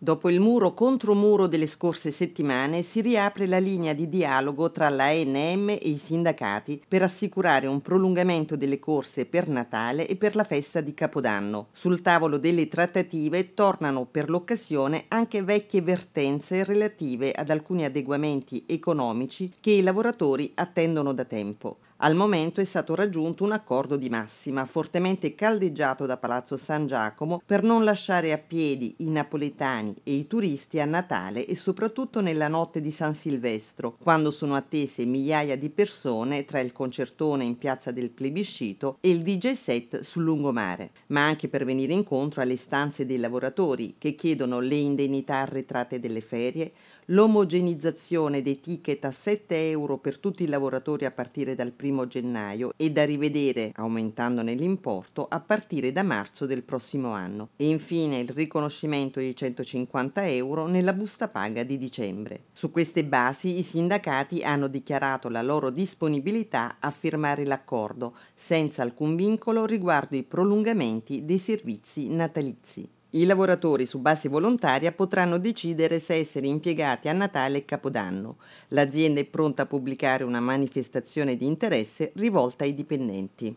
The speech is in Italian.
Dopo il muro contro muro delle scorse settimane si riapre la linea di dialogo tra la NM e i sindacati per assicurare un prolungamento delle corse per Natale e per la festa di Capodanno. Sul tavolo delle trattative tornano per l'occasione anche vecchie vertenze relative ad alcuni adeguamenti economici che i lavoratori attendono da tempo. Al momento è stato raggiunto un accordo di massima, fortemente caldeggiato da Palazzo San Giacomo, per non lasciare a piedi i napoletani e i turisti a Natale e soprattutto nella notte di San Silvestro, quando sono attese migliaia di persone tra il concertone in piazza del plebiscito e il DJ set sul lungomare, ma anche per venire incontro alle stanze dei lavoratori che chiedono le indennità arretrate delle ferie, l'omogenizzazione dei ticket a 7 euro per tutti i lavoratori a partire dal 1 gennaio e da rivedere, aumentandone l'importo, a partire da marzo del prossimo anno. E infine il riconoscimento di 150 euro nella busta paga di dicembre. Su queste basi i sindacati hanno dichiarato la loro disponibilità a firmare l'accordo, senza alcun vincolo riguardo i prolungamenti dei servizi natalizi. I lavoratori su base volontaria potranno decidere se essere impiegati a Natale e Capodanno. L'azienda è pronta a pubblicare una manifestazione di interesse rivolta ai dipendenti.